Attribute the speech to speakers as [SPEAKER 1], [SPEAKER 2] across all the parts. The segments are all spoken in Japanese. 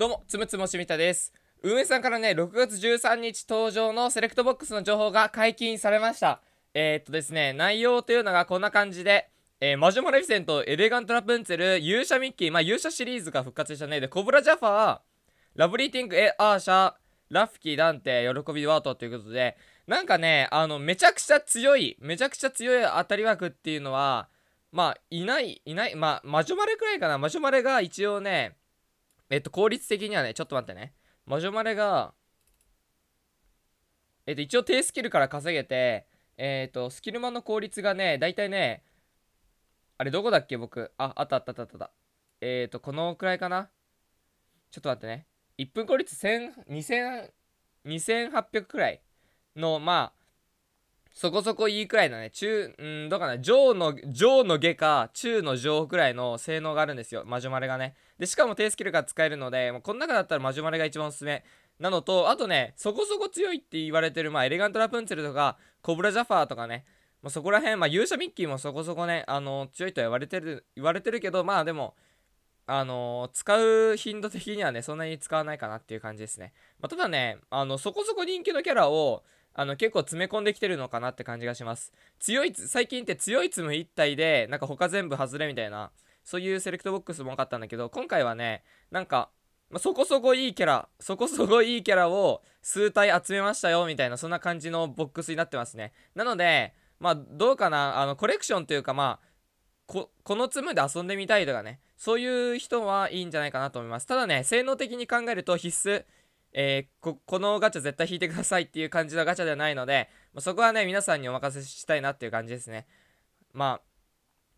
[SPEAKER 1] どうも、つむつむしみたです。運営さんからね、6月13日登場のセレクトボックスの情報が解禁されました。えー、っとですね、内容というのがこんな感じで、えー、ジョマレフィセント、エレガントラプンツェル、勇者ミッキー、まあ勇者シリーズが復活したね。で、コブラジャファー、ラブリーティング、え、アーシャー、ラフキー、ダンテ、喜びワートということで、なんかね、あの、めちゃくちゃ強い、めちゃくちゃ強い当たり枠っていうのは、まあ、いない、いない、まあ、ジョマレくらいかな。マジョマレが一応ね、えっと、効率的にはね、ちょっと待ってね。魔女マレが、えっと、一応低スキルから稼げて、えっと、スキルマンの効率がね、だいたいね、あれどこだっけ僕。あ、あったあったあったあった。えっと、このくらいかな。ちょっと待ってね。1分効率1000、2000、2800くらいの、まあ、そこそこいいくらいのね、中、うんどうかな、上の、上の下か、中の上くらいの性能があるんですよ、魔女丸がね。で、しかも低スキルが使えるので、もうこの中だったら魔女丸が一番おすすめ。なのと、あとね、そこそこ強いって言われてる、まあ、エレガントラプンツェルとか、コブラジャファーとかね、まあ、そこら辺、まあ、勇者ミッキーもそこそこね、あの強いとは言われてる、言われてるけど、まあでも、あの使う頻度的にはね、そんなに使わないかなっていう感じですね。まあ、ただね、あの、そこそこ人気のキャラを、あの結構詰め込んできてるのかなって感じがします強い最近って強いツム1体でなんか他全部外れみたいなそういうセレクトボックスも多かったんだけど今回はねなんか、まあ、そこそこいいキャラそこそこいいキャラを数体集めましたよみたいなそんな感じのボックスになってますねなのでまあどうかなあのコレクションというかまあここのツムで遊んでみたいとかねそういう人はいいんじゃないかなと思いますただね性能的に考えると必須えー、ここのガチャ絶対引いてくださいっていう感じのガチャではないので、まそこはね、皆さんにお任せしたいなっていう感じですね。まあ、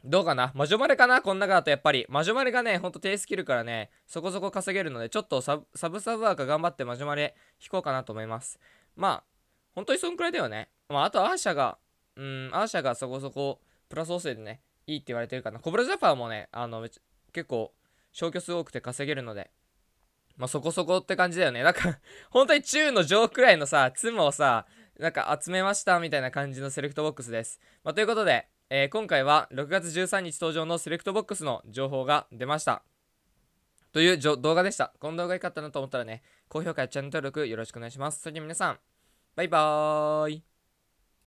[SPEAKER 1] どうかな魔女丸かなこの中だとやっぱり。魔女丸がね、ほんと低スキルからね、そこそこ稼げるので、ちょっとサブサブワーカー頑張って魔女丸引こうかなと思います。まあ、本当にそんくらいだよね。まあ、あとアーシャが、うん、アーシャがそこそこプラス補正でね、いいって言われてるかな。コブラジャパーもね、あの、結構、消去数多くて稼げるので、まあ、そこそこって感じだよね。なんか、本当に中の上くらいのさ、妻をさ、なんか集めましたみたいな感じのセレクトボックスです。まあ、ということで、えー、今回は6月13日登場のセレクトボックスの情報が出ました。という動画でした。この動画良かったなと思ったらね、高評価やチャンネル登録よろしくお願いします。それでは皆さん、バイバーイ。